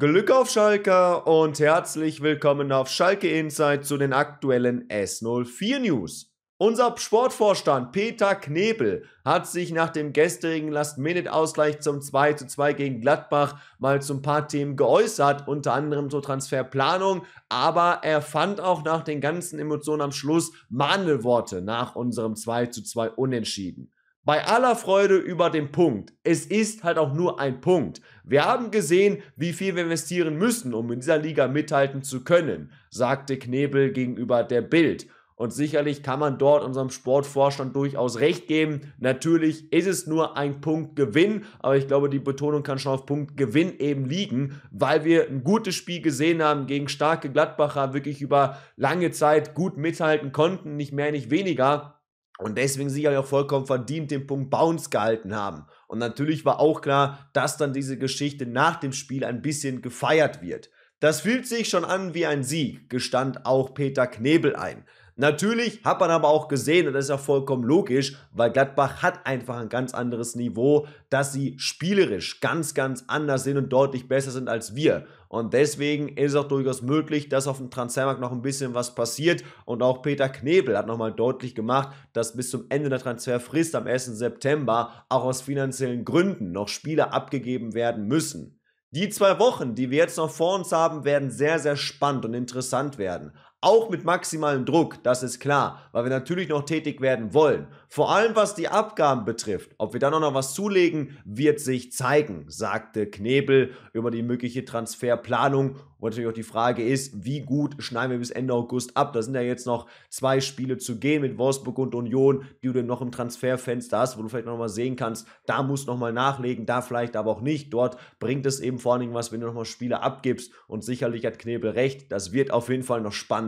Glück auf Schalke und herzlich willkommen auf Schalke Insight zu den aktuellen S04 News. Unser Sportvorstand Peter Knebel hat sich nach dem gestrigen Last-Minute-Ausgleich zum 2 zu 2 gegen Gladbach mal zu ein paar Themen geäußert, unter anderem zur Transferplanung, aber er fand auch nach den ganzen Emotionen am Schluss Mahnelworte nach unserem 2 zu 2 Unentschieden bei aller Freude über den Punkt. Es ist halt auch nur ein Punkt. Wir haben gesehen, wie viel wir investieren müssen, um in dieser Liga mithalten zu können, sagte Knebel gegenüber der Bild. Und sicherlich kann man dort unserem Sportvorstand durchaus recht geben. Natürlich ist es nur ein Punktgewinn, aber ich glaube, die Betonung kann schon auf Punktgewinn eben liegen, weil wir ein gutes Spiel gesehen haben gegen starke Gladbacher, wirklich über lange Zeit gut mithalten konnten, nicht mehr, nicht weniger. Und deswegen sicherlich auch vollkommen verdient den Punkt Bounce gehalten haben. Und natürlich war auch klar, dass dann diese Geschichte nach dem Spiel ein bisschen gefeiert wird. Das fühlt sich schon an wie ein Sieg, gestand auch Peter Knebel ein. Natürlich hat man aber auch gesehen, und das ist ja vollkommen logisch, weil Gladbach hat einfach ein ganz anderes Niveau, dass sie spielerisch ganz, ganz anders sind und deutlich besser sind als wir. Und deswegen ist es auch durchaus möglich, dass auf dem Transfermarkt noch ein bisschen was passiert. Und auch Peter Knebel hat nochmal deutlich gemacht, dass bis zum Ende der Transferfrist am 1. September auch aus finanziellen Gründen noch Spieler abgegeben werden müssen. Die zwei Wochen, die wir jetzt noch vor uns haben, werden sehr, sehr spannend und interessant werden. Auch mit maximalem Druck, das ist klar, weil wir natürlich noch tätig werden wollen. Vor allem was die Abgaben betrifft, ob wir da noch was zulegen, wird sich zeigen, sagte Knebel über die mögliche Transferplanung. Und natürlich auch die Frage ist, wie gut schneiden wir bis Ende August ab? Da sind ja jetzt noch zwei Spiele zu gehen mit Wolfsburg und Union, die du denn noch im Transferfenster hast, wo du vielleicht nochmal sehen kannst, da musst du nochmal nachlegen, da vielleicht aber auch nicht. Dort bringt es eben vor allen Dingen was, wenn du nochmal Spiele abgibst. Und sicherlich hat Knebel recht, das wird auf jeden Fall noch spannend